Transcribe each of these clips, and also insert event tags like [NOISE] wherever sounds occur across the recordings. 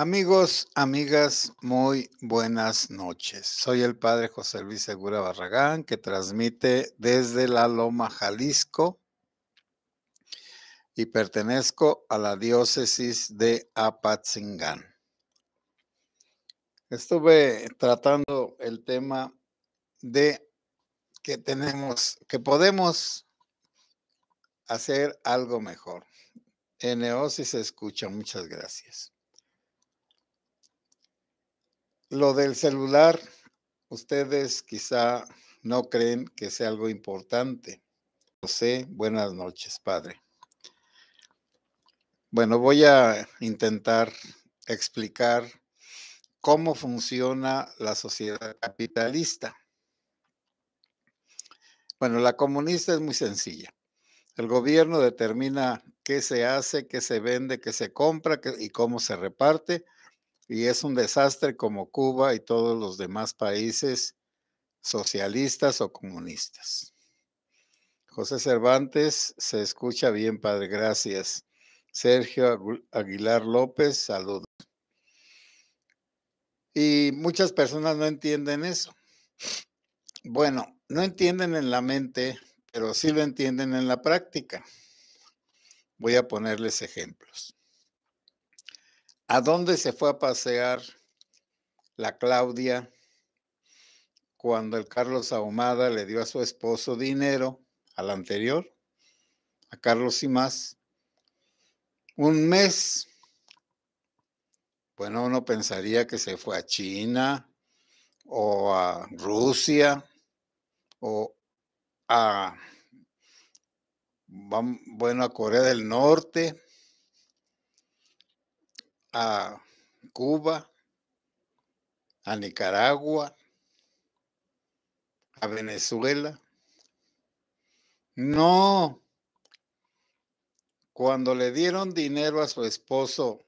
Amigos, amigas, muy buenas noches. Soy el padre José Luis Segura Barragán, que transmite desde La Loma, Jalisco, y pertenezco a la diócesis de Apatzingán. Estuve tratando el tema de que tenemos, que podemos hacer algo mejor. En se escucha, muchas gracias. Lo del celular, ustedes quizá no creen que sea algo importante. José, buenas noches, padre. Bueno, voy a intentar explicar cómo funciona la sociedad capitalista. Bueno, la comunista es muy sencilla. El gobierno determina qué se hace, qué se vende, qué se compra y cómo se reparte y es un desastre como Cuba y todos los demás países socialistas o comunistas. José Cervantes, se escucha bien, padre, gracias. Sergio Aguilar López, saludos. Y muchas personas no entienden eso. Bueno, no entienden en la mente, pero sí lo entienden en la práctica. Voy a ponerles ejemplos. ¿A dónde se fue a pasear la Claudia cuando el Carlos Ahumada le dio a su esposo dinero, al anterior, a Carlos y más? Un mes. Bueno, uno pensaría que se fue a China o a Rusia o a, bueno, a Corea del Norte a Cuba, a Nicaragua, a Venezuela. No. Cuando le dieron dinero a su esposo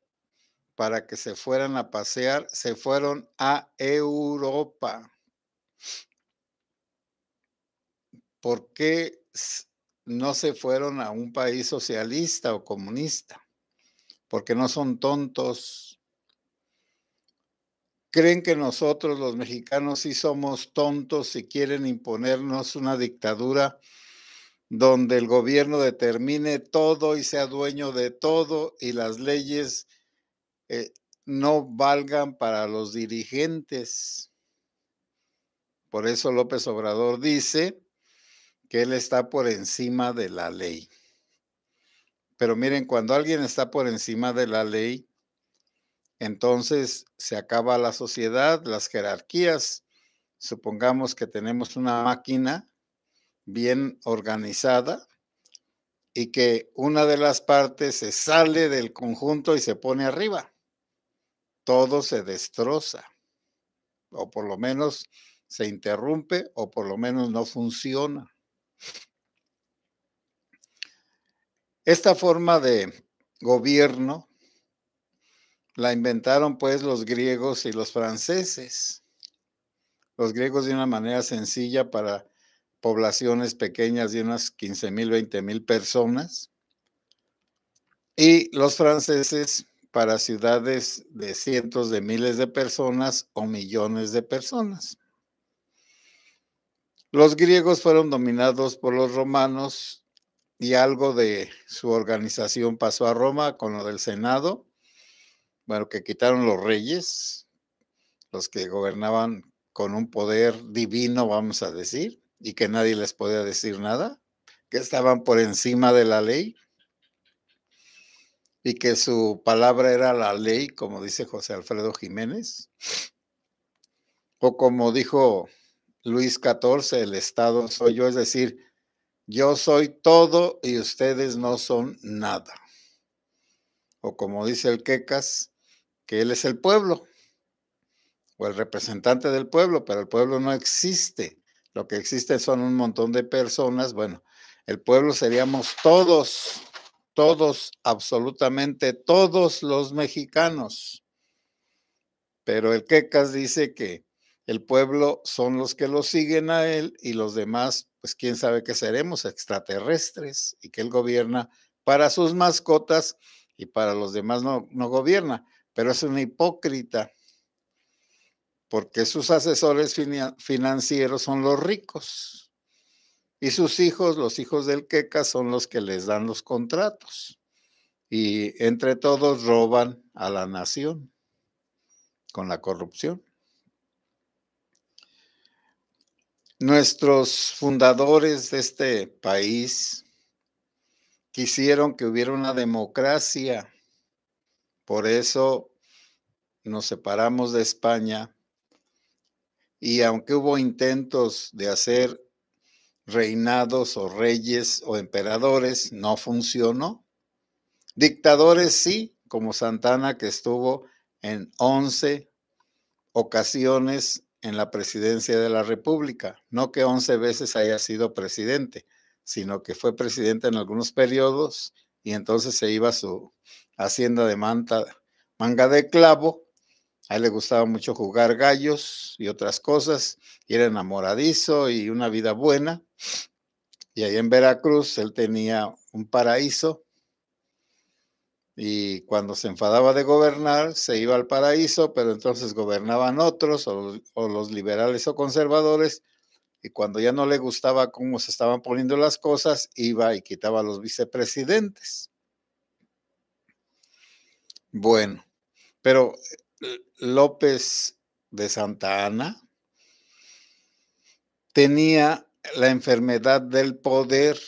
para que se fueran a pasear, se fueron a Europa. ¿Por qué no se fueron a un país socialista o comunista? porque no son tontos. Creen que nosotros los mexicanos sí somos tontos y quieren imponernos una dictadura donde el gobierno determine todo y sea dueño de todo y las leyes eh, no valgan para los dirigentes. Por eso López Obrador dice que él está por encima de la ley. Pero miren, cuando alguien está por encima de la ley, entonces se acaba la sociedad, las jerarquías. Supongamos que tenemos una máquina bien organizada y que una de las partes se sale del conjunto y se pone arriba. Todo se destroza, o por lo menos se interrumpe, o por lo menos no funciona. Esta forma de gobierno la inventaron pues los griegos y los franceses. Los griegos de una manera sencilla para poblaciones pequeñas de unas 15 mil, 20 mil personas. Y los franceses para ciudades de cientos de miles de personas o millones de personas. Los griegos fueron dominados por los romanos y algo de su organización pasó a Roma con lo del Senado, bueno, que quitaron los reyes, los que gobernaban con un poder divino, vamos a decir, y que nadie les podía decir nada, que estaban por encima de la ley y que su palabra era la ley, como dice José Alfredo Jiménez, o como dijo Luis XIV, el Estado soy yo, es decir, yo soy todo y ustedes no son nada. O como dice el Quecas, que él es el pueblo o el representante del pueblo, pero el pueblo no existe. Lo que existe son un montón de personas. Bueno, el pueblo seríamos todos, todos, absolutamente todos los mexicanos. Pero el Quecas dice que el pueblo son los que lo siguen a él y los demás pues quién sabe qué seremos, extraterrestres, y que él gobierna para sus mascotas y para los demás no, gobierna, pero es una hipócrita, porque sus asesores financieros son los ricos y sus hijos, los hijos del queca, son los que les dan los contratos y entre todos roban a la nación con la corrupción. Nuestros fundadores de este país quisieron que hubiera una democracia. Por eso nos separamos de España y aunque hubo intentos de hacer reinados o reyes o emperadores, no funcionó. Dictadores sí, como Santana que estuvo en 11 ocasiones en la presidencia de la República, no que once veces haya sido presidente, sino que fue presidente en algunos periodos y entonces se iba a su hacienda de manta, manga de clavo. A él le gustaba mucho jugar gallos y otras cosas, y era enamoradizo y una vida buena. Y ahí en Veracruz él tenía un paraíso y cuando se enfadaba de gobernar, se iba al paraíso, pero entonces gobernaban otros, o, los liberales o conservadores, y cuando ya no le gustaba cómo se estaban poniendo las cosas, iba y quitaba a los vicepresidentes. Bueno, pero eh, López de Santa Ana tenía la enfermedad del poder,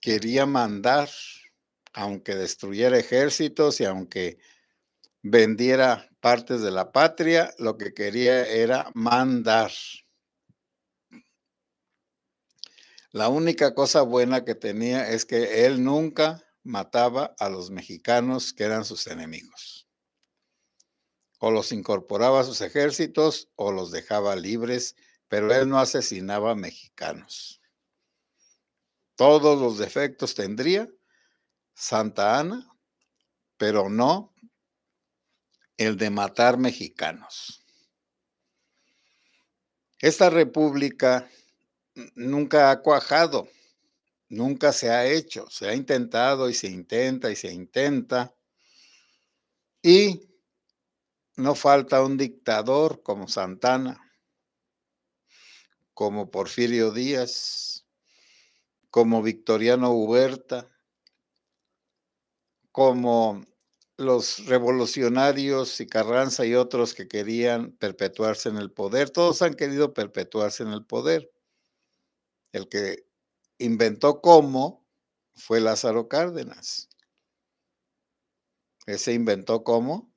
quería mandar aunque destruyera ejércitos y aunque vendiera partes de la patria, lo que quería era mandar. La única cosa buena que tenía es que él nunca mataba a los mexicanos que eran sus enemigos. O los incorporaba a sus ejércitos o los dejaba libres, pero él no asesinaba mexicanos. Todos los defectos tendría, Santa Ana, pero no el de matar mexicanos. Esta república nunca ha cuajado, nunca se ha hecho, se ha intentado y se intenta y se intenta. Y no falta un dictador como Santana, como Porfirio Díaz, como Victoriano Huberta, como los revolucionarios y Carranza y otros que querían perpetuarse en el poder. Todos han querido perpetuarse en el poder. El que inventó cómo fue Lázaro Cárdenas. Ese inventó cómo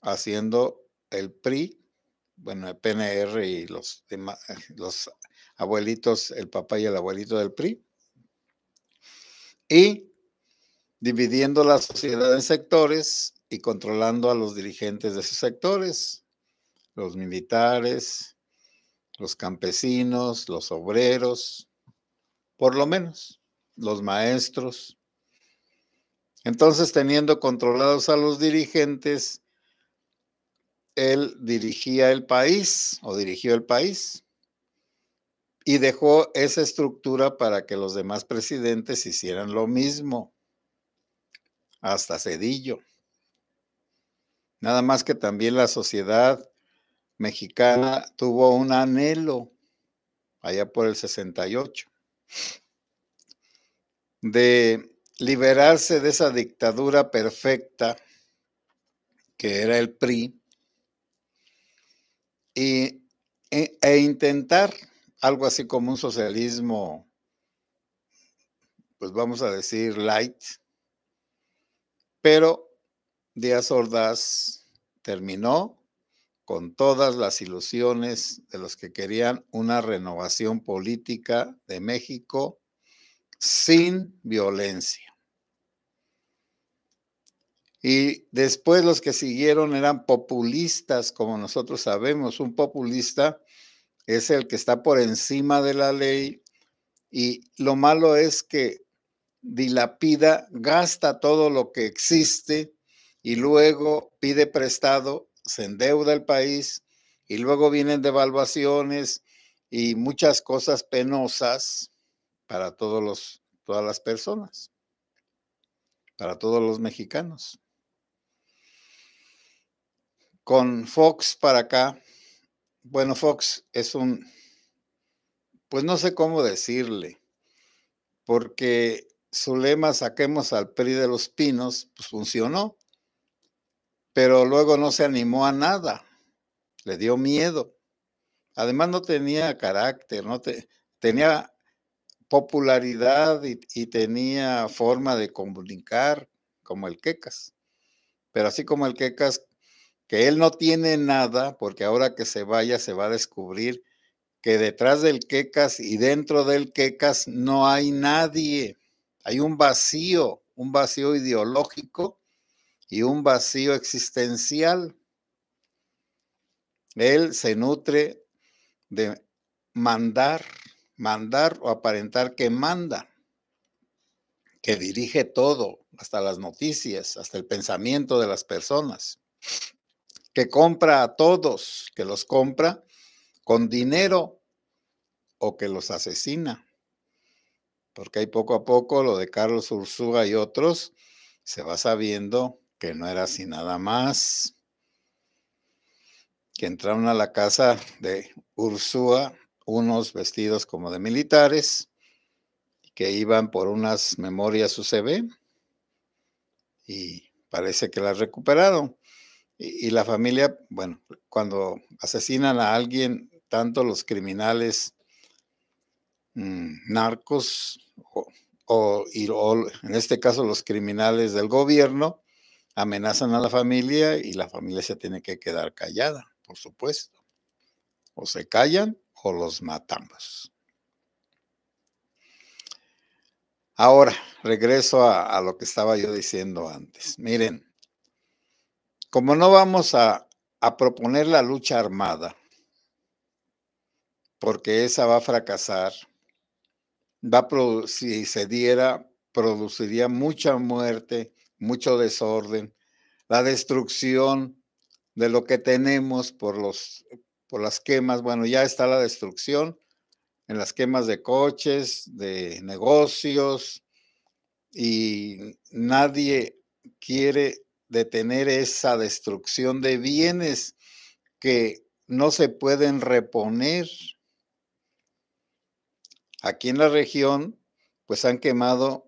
haciendo el PRI, bueno, el PNR y los, [LAUGHS] los abuelitos, el papá y el abuelito del PRI. Y dividiendo la sociedad en sectores y controlando a los dirigentes de esos sectores, los militares, los campesinos, los obreros, por lo menos los maestros. Entonces, teniendo controlados a los dirigentes, él dirigía el país o dirigió el país y dejó esa estructura para que los demás presidentes hicieran lo mismo hasta Cedillo. Nada más que también la sociedad mexicana tuvo un anhelo allá por el 68 de liberarse de esa dictadura perfecta que era el PRI e, e intentar algo así como un socialismo, pues vamos a decir light, pero Díaz Ordaz terminó con todas las ilusiones de los que querían una renovación política de México sin violencia. Y después los que siguieron eran populistas, como nosotros sabemos. Un populista es el que está por encima de la ley y lo malo es que dilapida, gasta todo lo que existe y luego pide prestado, se endeuda el país y luego vienen devaluaciones y muchas cosas penosas para todos los, todas las personas, para todos los mexicanos. Con Fox para acá, bueno, Fox es un, pues no sé cómo decirle, porque su lema saquemos al PRI de los pinos, pues funcionó, pero luego no se animó a nada, le dio miedo. Además no tenía carácter, no tenía popularidad y, tenía forma de comunicar como el Quecas. Pero así como el Quecas, que él no tiene nada, porque ahora que se vaya se va a descubrir que detrás del Quecas y dentro del Quecas no hay nadie. Hay un vacío, un vacío ideológico y un vacío existencial. Él se nutre de mandar, mandar o aparentar que manda, que dirige todo, hasta las noticias, hasta el pensamiento de las personas, que compra a todos, que los compra con dinero o que los asesina porque ahí poco a poco lo de Carlos Ursúa y otros se va sabiendo que no era así nada más, que entraron a la casa de Ursúa unos vestidos como de militares que iban por unas memorias UCB y parece que la han recuperado, y la familia, bueno, cuando asesinan a alguien, tanto los criminales Mm, narcos o, en este caso los criminales del gobierno amenazan a la familia y la familia se tiene que quedar callada, por supuesto. O se callan o los matamos. Ahora, regreso a, lo que estaba yo diciendo antes. Miren, como no vamos a, a proponer la lucha armada, porque esa va a fracasar va si se diera, produciría mucha muerte, mucho desorden, la destrucción de lo que tenemos por, los, por las quemas. Bueno, ya está la destrucción en las quemas de coches, de negocios, y nadie quiere detener esa destrucción de bienes que no se pueden reponer Aquí en la región, pues han quemado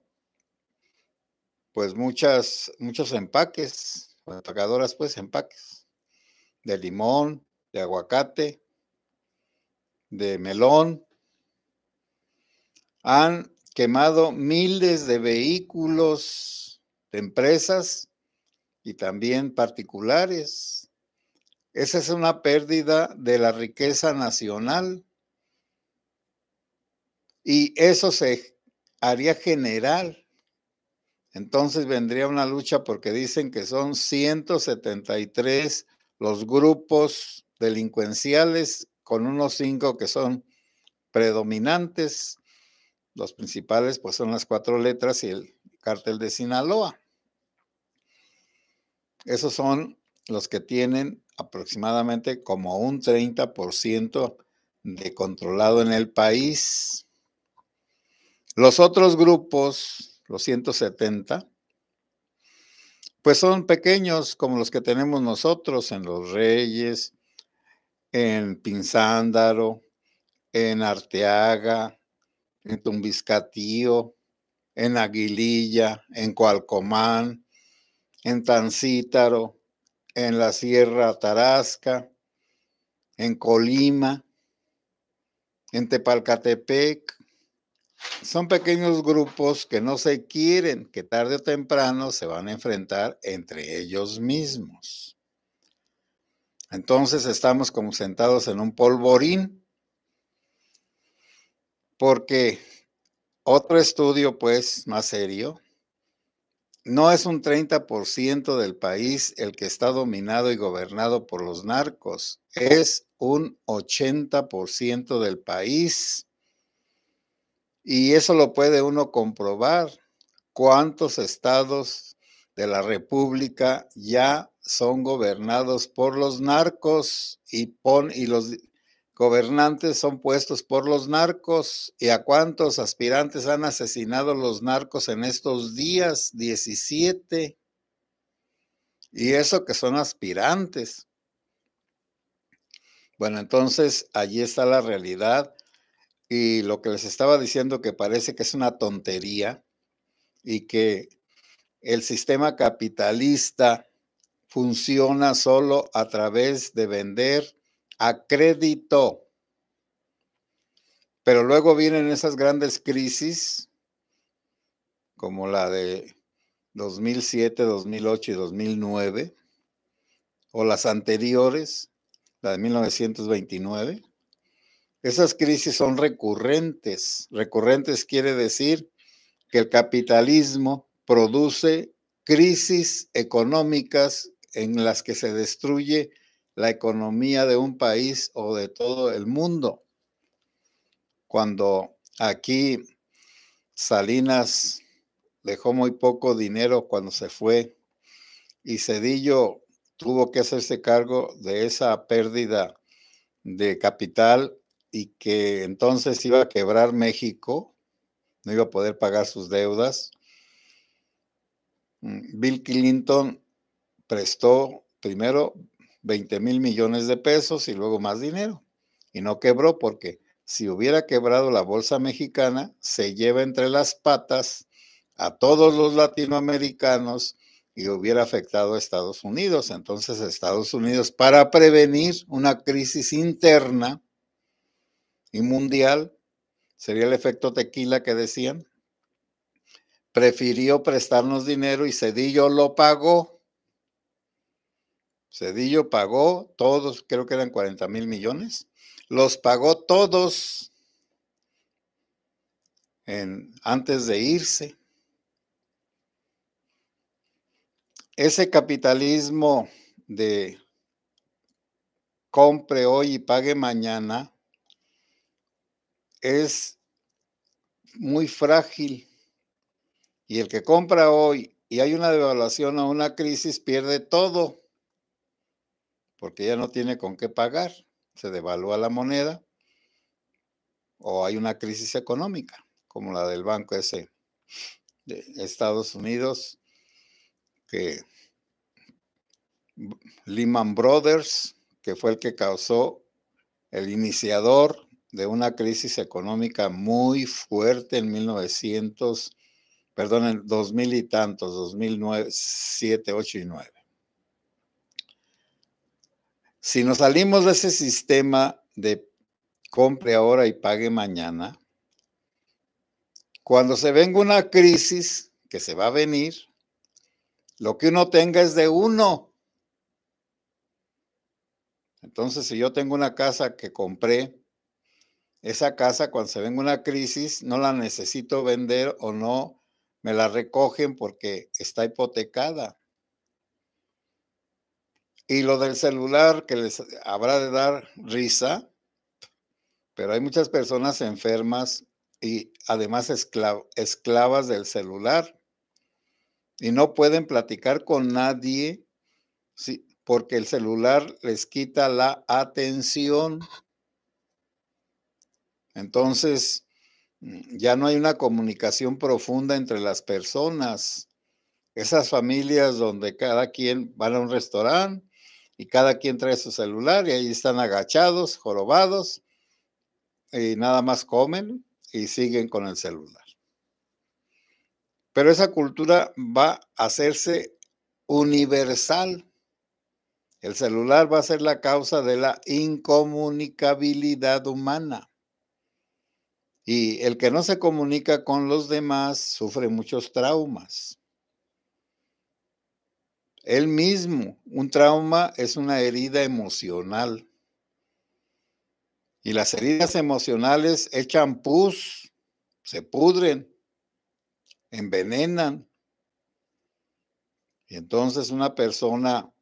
pues muchas, muchos empaques, empacadoras, pues empaques, de limón, de aguacate, de melón. Han quemado miles de vehículos de empresas y también particulares. Esa es una pérdida de la riqueza nacional. Y eso se haría general. Entonces vendría una lucha porque dicen que son 173 los grupos delincuenciales con unos cinco que son predominantes. Los principales pues son las cuatro letras y el cártel de Sinaloa. Esos son los que tienen aproximadamente como un 30% de controlado en el país. Los otros grupos, los 170, pues son pequeños como los que tenemos nosotros en Los Reyes, en Pinzándaro, en Arteaga, en Tumbiscatío, en Aguililla, en Cualcomán, en Tancítaro, en la Sierra Tarasca, en Colima, en Tepalcatepec, son pequeños grupos que no se quieren, que tarde o temprano se van a enfrentar entre ellos mismos. Entonces estamos como sentados en un polvorín, porque otro estudio, pues, más serio, no es un 30% del país el que está dominado y gobernado por los narcos, es un 80% del país y eso lo puede uno comprobar. ¿Cuántos estados de la República ya son gobernados por los narcos y, pon, y los gobernantes son puestos por los narcos? ¿Y a cuántos aspirantes han asesinado los narcos en estos días? 17. Y eso que son aspirantes. Bueno, entonces allí está la realidad y lo que les estaba diciendo que parece que es una tontería y que el sistema capitalista funciona solo a través de vender a crédito. Pero luego vienen esas grandes crisis como la de 2007, 2008 y 2009, o las anteriores, la de 1929 esas crisis son recurrentes. Recurrentes quiere decir que el capitalismo produce crisis económicas en las que se destruye la economía de un país o de todo el mundo. Cuando aquí Salinas dejó muy poco dinero cuando se fue y Cedillo tuvo que hacerse cargo de esa pérdida de capital y que entonces iba a quebrar México, no iba a poder pagar sus deudas. Mm, Bill Clinton prestó primero 20 mil millones de pesos y luego más dinero. Y no quebró porque si hubiera quebrado la bolsa mexicana, se lleva entre las patas a todos los latinoamericanos y hubiera afectado a Estados Unidos. Entonces Estados Unidos, para prevenir una crisis interna, y mundial, sería el efecto tequila que decían, prefirió prestarnos dinero y Cedillo lo pagó. Cedillo pagó todos, creo que eran 40 mil millones, los pagó todos en, antes de irse. Ese capitalismo de compre hoy y pague mañana es muy frágil y el que compra hoy y hay una devaluación o una crisis pierde todo porque ya no tiene con qué pagar, se devalúa la moneda o hay una crisis económica como la del banco ese de Estados Unidos que Lehman Brothers, que fue el que causó el iniciador de una crisis económica muy fuerte en 1900, perdón, en 2000 y tantos, 2007 8 y 9. Si nos salimos de ese sistema de compre ahora y pague mañana, cuando se venga una crisis que se va a venir, lo que uno tenga es de uno. Entonces, si yo tengo una casa que compré esa casa cuando se venga una crisis no la necesito vender o no me la recogen porque está hipotecada. Y lo del celular que les habrá de dar risa, pero hay muchas personas enfermas y además esclavas del celular y no pueden platicar con nadie ¿sí? porque el celular les quita la atención. Entonces, mm, ya no hay una comunicación profunda entre las personas. Esas familias donde cada quien va a un restaurante y cada quien trae su celular y ahí están agachados, jorobados, y nada más comen y siguen con el celular. Pero esa cultura va a hacerse universal. El celular va a ser la causa de la incomunicabilidad humana. Y el que no se comunica con los demás sufre muchos traumas. Él mismo, un trauma es una herida emocional. Y las heridas emocionales echan pus, se pudren, envenenan. Y entonces una persona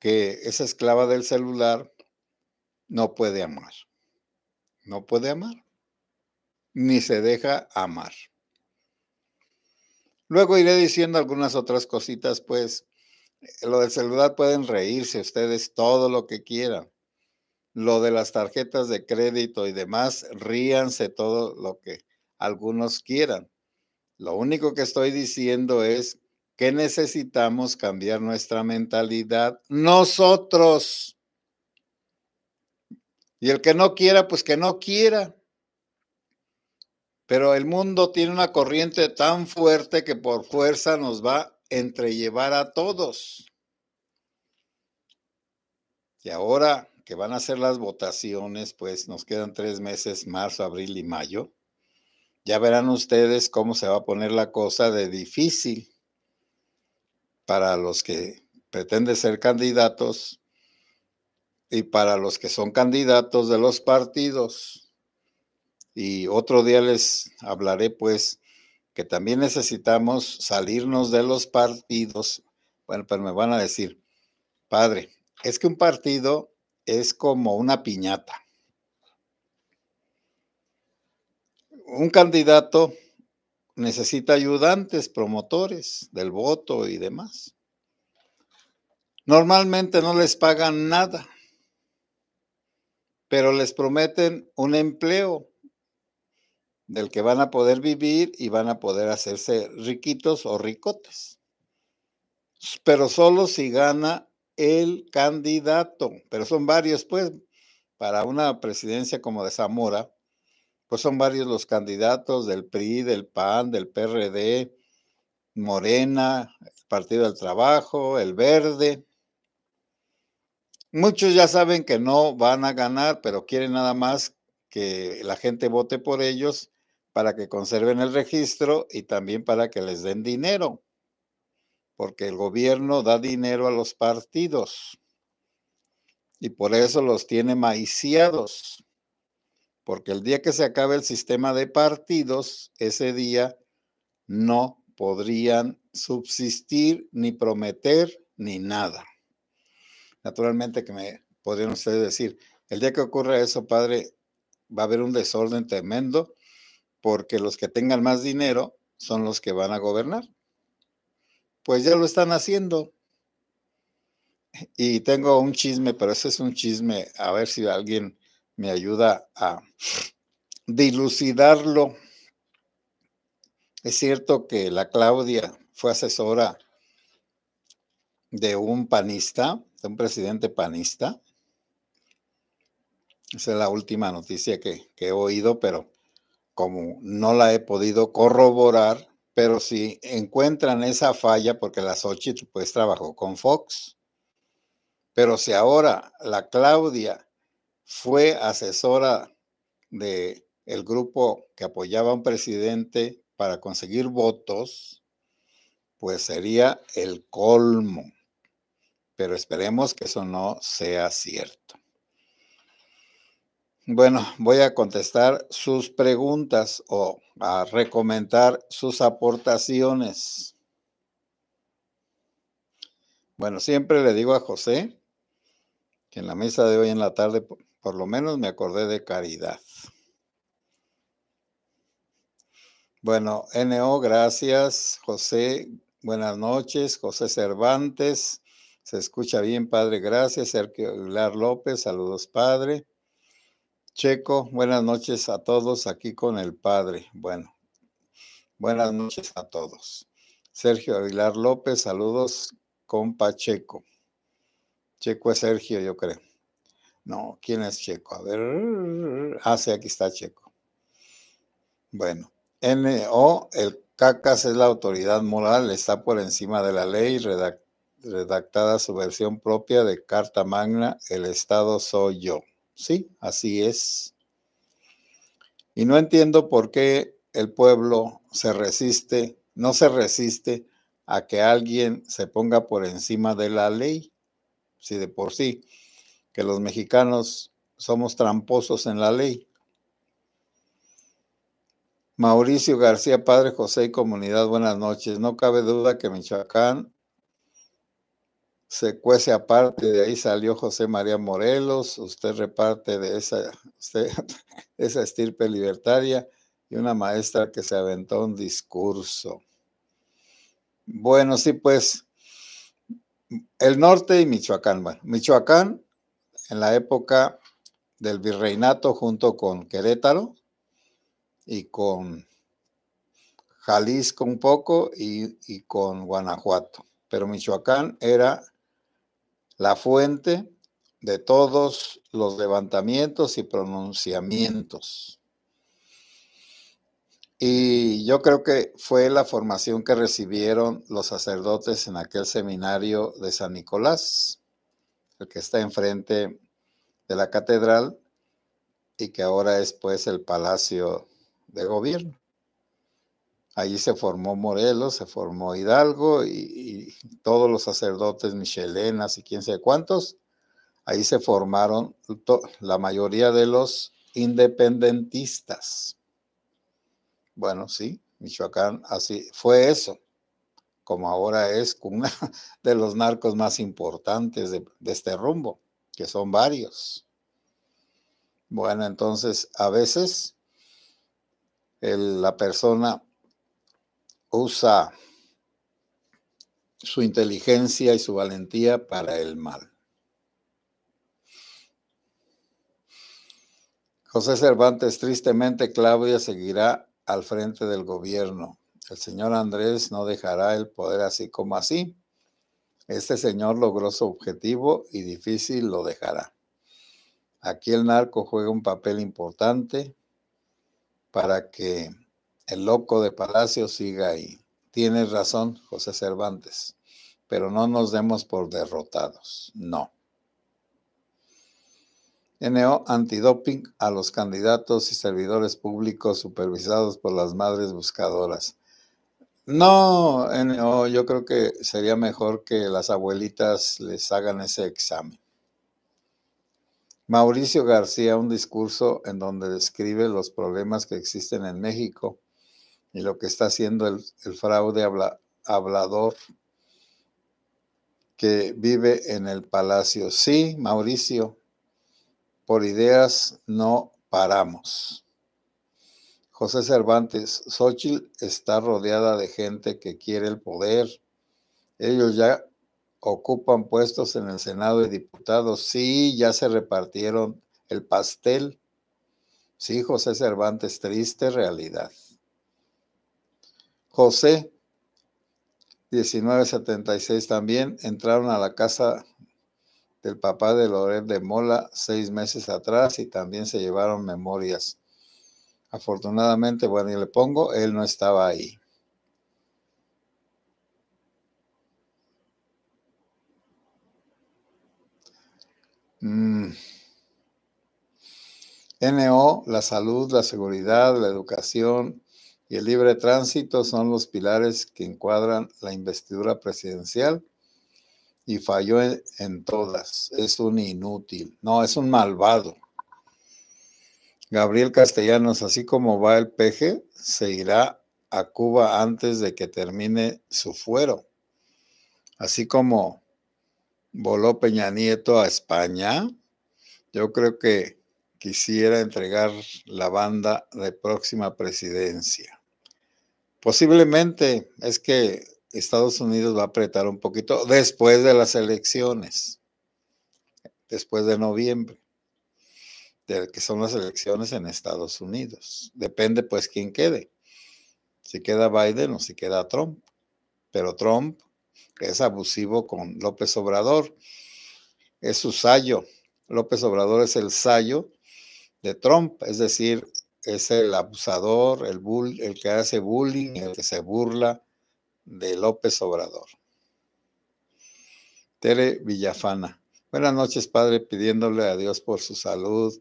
que es esclava del celular no puede amar. No puede amar ni se deja amar. Luego iré diciendo algunas otras cositas, pues eh, lo del celular pueden reírse ustedes todo lo que quieran. Lo de las tarjetas de crédito y demás, ríanse todo lo que algunos quieran. Lo único que estoy diciendo es que necesitamos cambiar nuestra mentalidad nosotros. Y el que no quiera, pues que no quiera. Pero el mundo tiene una corriente tan fuerte que por fuerza nos va a entrellevar a todos. Y ahora que van a ser las votaciones, pues nos quedan tres meses, marzo, abril y mayo. Ya verán ustedes cómo se va a poner la cosa de difícil para los que pretenden ser candidatos y para los que son candidatos de los partidos. Y otro día les hablaré pues que también necesitamos salirnos de los partidos. Bueno, pero me van a decir, padre, es que un partido es como una piñata. Un candidato necesita ayudantes, promotores del voto y demás. Normalmente no les pagan nada, pero les prometen un empleo del que van a poder vivir y van a poder hacerse riquitos o ricotes. Pero solo si gana el candidato, pero son varios, pues, para una presidencia como de Zamora, pues son varios los candidatos del PRI, del PAN, del PRD, Morena, el Partido del Trabajo, el Verde. Muchos ya saben que no van a ganar, pero quieren nada más que la gente vote por ellos para que conserven el registro y también para que les den dinero, porque el gobierno da dinero a los partidos y por eso los tiene maiciados, porque el día que se acabe el sistema de partidos, ese día no podrían subsistir ni prometer ni nada. Naturalmente que me podrían ustedes decir, el día que ocurra eso, padre, va a haber un desorden tremendo porque los que tengan más dinero son los que van a gobernar. Pues ya lo están haciendo. Y tengo un chisme, pero ese es un chisme, a ver si alguien me ayuda a dilucidarlo. Es cierto que la Claudia fue asesora de un panista, de un presidente panista. Esa es la última noticia que, que he oído, pero como no la he podido corroborar, pero si encuentran esa falla, porque la Xochitl pues trabajó con Fox, pero si ahora la Claudia fue asesora de grupo que apoyaba a un presidente para conseguir votos, pues sería el colmo. Pero esperemos que eso no sea cierto. Bueno, voy a contestar sus preguntas o a recomendar sus aportaciones. Bueno, siempre le digo a José que en la mesa de hoy en la tarde por lo menos me acordé de caridad. Bueno, NO, gracias. José, buenas noches. José Cervantes, se escucha bien, padre, gracias. Sergio Aguilar López, saludos, padre. Checo, buenas noches a todos aquí con el padre. Bueno, buenas noches a todos. Sergio Aguilar López, saludos con Pacheco. Checo es Sergio, yo creo. No, ¿quién es Checo? A ver. Ah, sí, aquí está Checo. Bueno, NO, el CACAS es la autoridad moral, está por encima de la ley, redactada su versión propia de Carta Magna, el Estado soy yo. Sí, así es. Y no entiendo por qué el pueblo se resiste, no se resiste a que alguien se ponga por encima de la ley. Si de por sí que los mexicanos somos tramposos en la ley. Mauricio García, Padre José y Comunidad, buenas noches. No cabe duda que Michoacán se cuece aparte, de ahí salió José María Morelos, usted reparte de esa, [LAUGHS] esa estirpe libertaria y una maestra que se aventó un discurso. Bueno, sí, pues el norte y Michoacán. Bueno, Michoacán, en la época del virreinato junto con Querétaro y con Jalisco un poco y, y con Guanajuato. Pero Michoacán era la fuente de todos los levantamientos y pronunciamientos. Y yo creo que fue la formación que recibieron los sacerdotes en aquel seminario de San Nicolás, el que está enfrente de la catedral y que ahora es pues el palacio de gobierno. Ahí se formó Morelos, se formó Hidalgo y, todos los sacerdotes michelenas y quién sabe cuántos. Ahí se formaron la mayoría de los independentistas. Bueno, sí, Michoacán así fue eso, como ahora es una [LAUGHS] de los narcos más importantes de, este rumbo, que son varios. Bueno, entonces a veces la persona usa su inteligencia y su valentía para el mal. José Cervantes, tristemente Claudia seguirá al frente del gobierno. El señor Andrés no dejará el poder así como así. Este señor logró su objetivo y difícil lo dejará. Aquí el narco juega un papel importante para que el loco de Palacio sigue ahí. Tienes razón, José Cervantes, pero no nos demos por derrotados. No. NO antidoping a los candidatos y servidores públicos supervisados por las madres buscadoras. No, NO, yo creo que sería mejor que las abuelitas les hagan ese examen. Mauricio García, un discurso en donde describe los problemas que existen en México y lo que está haciendo el, fraude hablador que vive en el palacio. Sí, Mauricio, por ideas no paramos. José Cervantes, Xochitl está rodeada de gente que quiere el poder. Ellos ya ocupan puestos en el Senado y diputados. Sí, ya se repartieron el pastel. Sí, José Cervantes, triste realidad. José, 1976 también, entraron a la casa del papá de Loret de Mola seis meses atrás y también se llevaron memorias. Afortunadamente, bueno, y le pongo, él no estaba ahí. Mm. NO, la salud, la seguridad, la educación, y el libre tránsito son los pilares que encuadran la investidura presidencial y falló en, todas. Es un inútil, no, es un malvado. Gabriel Castellanos, así como va el peje, se irá a Cuba antes de que termine su fuero. Así como voló Peña Nieto a España, yo creo que quisiera entregar la banda de próxima presidencia. Posiblemente es que Estados Unidos va a apretar un poquito después de las elecciones, después de noviembre, del que son las elecciones en Estados Unidos. Depende pues quién quede, si queda Biden o si queda Trump. Pero Trump es abusivo con López Obrador, es su sayo. López Obrador es el sayo de Trump, es decir, es el abusador, el, el que hace bullying, el que se burla de López Obrador. Tere Villafana. Buenas noches, Padre, pidiéndole a Dios por su salud,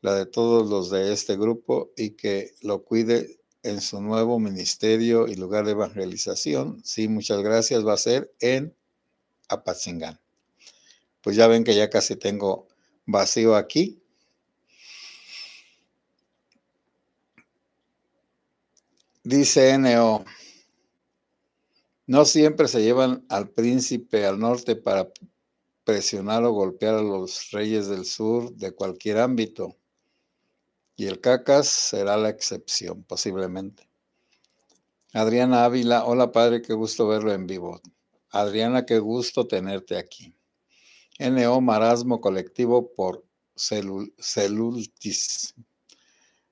la de todos los de este grupo y que lo cuide en su nuevo ministerio y lugar de evangelización. Sí, muchas gracias. Va a ser en Apatzingán. Pues ya ven que ya casi tengo vacío aquí. Dice NO. No siempre se llevan al príncipe al norte para presionar o golpear a los reyes del sur de cualquier ámbito. Y el cacas será la excepción, posiblemente. Adriana Ávila, hola padre, qué gusto verlo en vivo. Adriana, qué gusto tenerte aquí. NO Marasmo Colectivo por Celultis.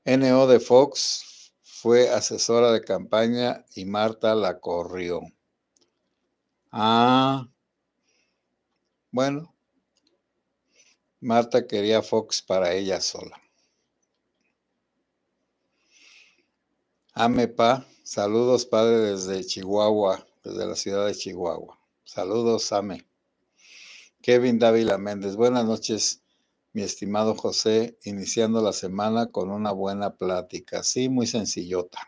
NO de Fox, fue asesora de campaña y Marta la corrió. Ah, bueno, Marta quería Fox para ella sola. Ame, pa. saludos padre desde Chihuahua, desde la ciudad de Chihuahua. Saludos, Ame. Kevin Dávila Méndez, buenas noches mi estimado José, iniciando la semana con una buena plática, sí, muy sencillota.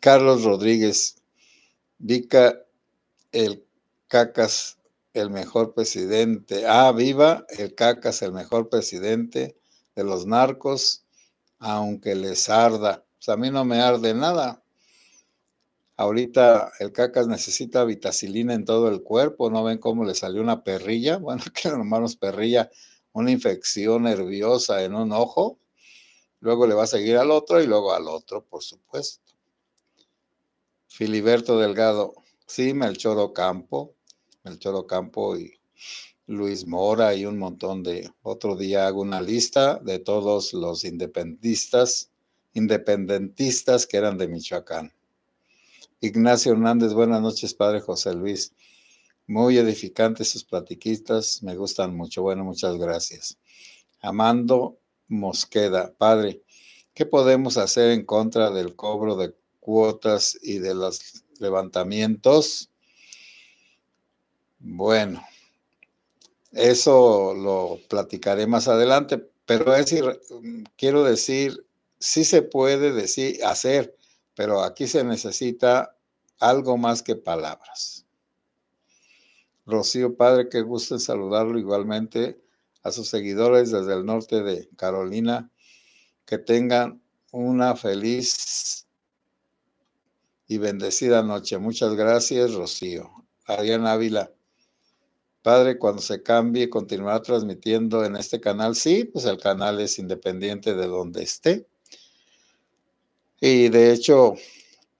Carlos Rodríguez, Vica, el Cacas, el mejor presidente. Ah, viva el Cacas, el mejor presidente de los narcos, aunque les arda. Pues a mí no me arde nada. Ahorita el cacas necesita vitacilina en todo el cuerpo, ¿no ven cómo le salió una perrilla? [LAUGHS] Bueno, que hermanos, perrilla, una infección nerviosa en un ojo, luego le va a seguir al otro y luego al otro, por supuesto. Filiberto Delgado, sí, Melchor Ocampo, Melchor Ocampo y Luis Mora y un montón de... Otro día hago una lista de todos los independistas, independentistas que eran de Michoacán. Ignacio Hernández, buenas noches, padre José Luis. Muy edificantes sus platiquitas, me gustan mucho. Bueno, muchas gracias. Amando Mosqueda, padre, ¿qué podemos hacer en contra del cobro de cuotas y de los levantamientos? Bueno, eso lo platicaré más adelante, pero es, mm, quiero decir, sí se puede decir, hacer pero aquí se necesita algo más que palabras. Rocío Padre, que gusto saludarlo igualmente a sus seguidores desde el norte de Carolina. Que tengan una feliz y bendecida noche. Muchas gracias, Rocío. Adriana Ávila. Padre, cuando se cambie, continuará transmitiendo en este canal. Sí, pues el canal es independiente de donde esté. Y de hecho,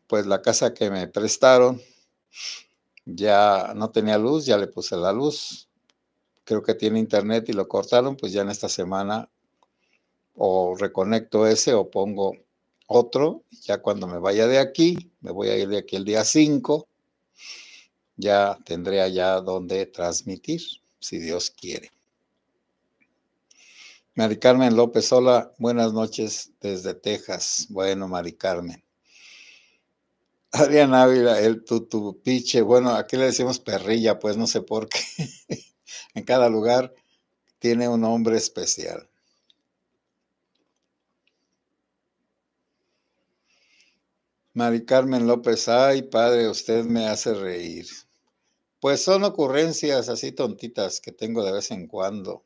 pues la casa que me prestaron ya no tenía luz, ya le puse la luz. Creo que tiene internet y lo cortaron, pues ya en esta semana o reconecto ese o pongo otro. Ya cuando me vaya de aquí, me voy a ir de aquí el día 5, ya tendré allá donde transmitir, si Dios quiere. Mari Carmen López, hola, buenas noches desde Texas. Bueno, Mari Carmen. Adrián Ávila, el tutupiche. Bueno, aquí le decimos perrilla, pues no sé por qué. [LAUGHS] en cada lugar tiene un nombre especial. Mari Carmen López, ay padre, usted me hace reír. Pues son ocurrencias así tontitas que tengo de vez en cuando.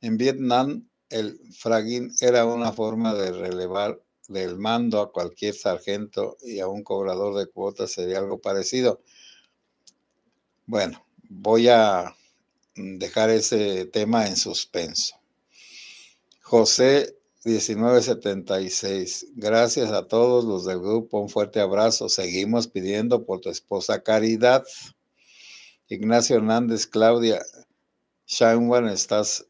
En Vietnam, el fraguín era una forma de relevar del mando a cualquier sargento y a un cobrador de cuotas sería algo parecido. Bueno, voy a mm, dejar ese tema en suspenso. José 1976, gracias a todos los del grupo, un fuerte abrazo. Seguimos pidiendo por tu esposa Caridad. Ignacio Hernández, Claudia, Shanwan, estás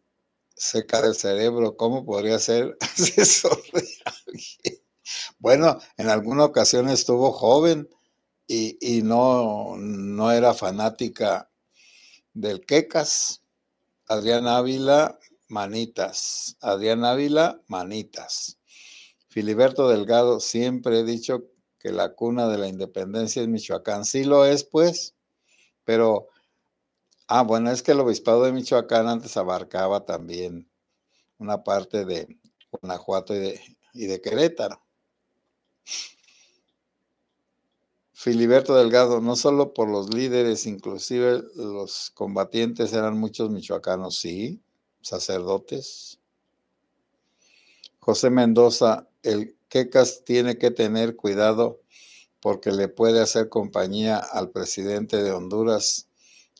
seca del cerebro, ¿cómo podría ser [LAUGHS] Bueno, en alguna ocasión estuvo joven y, no, no era fanática del Quecas. Adrián Ávila, manitas. Adrián Ávila, manitas. Filiberto Delgado, siempre he dicho que la cuna de la independencia es Michoacán. Sí lo es, pues, pero Ah, bueno, es que el obispado de Michoacán antes abarcaba también una parte de Guanajuato y de, Querétaro. Filiberto Delgado, no solo por los líderes, inclusive los combatientes eran muchos michoacanos, sí, sacerdotes. José Mendoza, el Quecas tiene que tener cuidado porque le puede hacer compañía al presidente de Honduras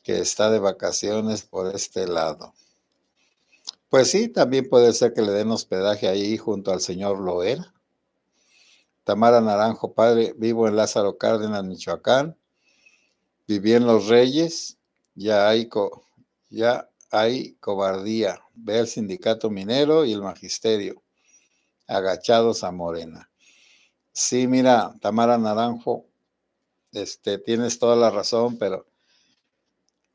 que está de vacaciones por este lado. Pues sí, también puede ser que le den hospedaje ahí junto al señor Loera. Tamara Naranjo, padre, vivo en Lázaro Cárdenas, Michoacán. Viví en Los Reyes, ya hay, ya hay cobardía. Ve al sindicato minero y el magisterio, agachados a Morena. Sí, mira, Tamara Naranjo, este, tienes toda la razón, pero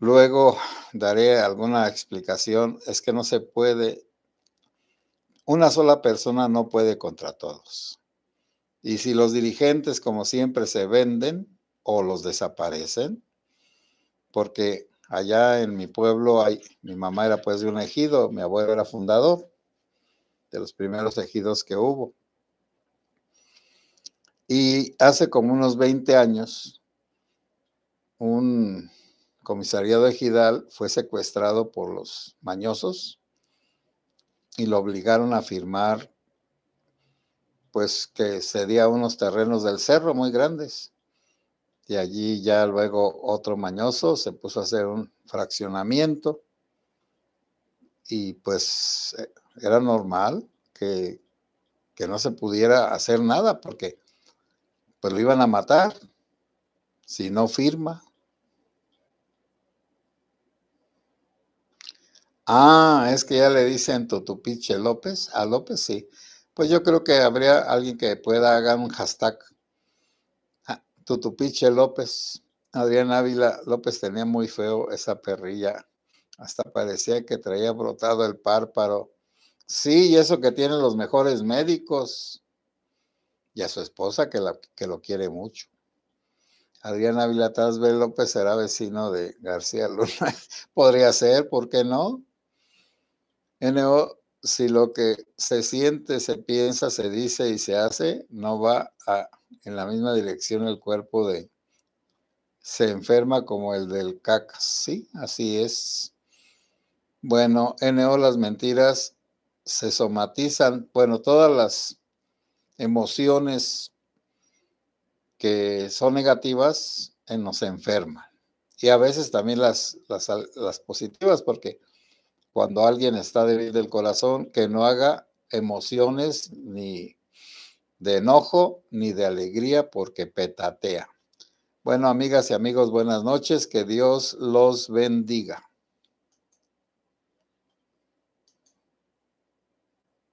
Luego daré alguna explicación. Es que no se puede, una sola persona no puede contra todos. Y si los dirigentes, como siempre, se venden o los desaparecen, porque allá en mi pueblo hay, mi mamá era pues de un ejido, mi abuelo era fundador de los primeros ejidos que hubo. Y hace como unos 20 años, un comisariado Ejidal fue secuestrado por los mañosos y lo obligaron a firmar pues que cedía unos terrenos del cerro muy grandes. Y allí ya luego otro mañoso se puso a hacer un fraccionamiento y pues eh, era normal que, que no se pudiera hacer nada porque pues lo iban a matar si no firma Ah, es que ya le dicen Tutupiche López. A López sí. Pues yo creo que habría alguien que pueda hacer un hashtag. Ah, Tutupiche López. Adrián Ávila López tenía muy feo esa perrilla. Hasta parecía que traía brotado el párparo. Sí, y eso que tienen los mejores médicos. Y a su esposa que, la, que lo quiere mucho. Adrián Ávila Tazbel López será vecino de García Luna. [LAUGHS] Podría ser, ¿por qué no? NO, si lo que se siente, se piensa, se dice y se hace, no va en la misma dirección el cuerpo de... Se enferma como el del cacas, ¿sí? Así es. Bueno, NO, las mentiras se somatizan, bueno, todas las emociones que son negativas eh, nos enferman. Y a veces también las, las, las positivas, porque cuando alguien está débil del corazón, que no haga emociones ni de enojo ni de alegría porque petatea. Bueno, amigas y amigos, buenas noches, que Dios los bendiga.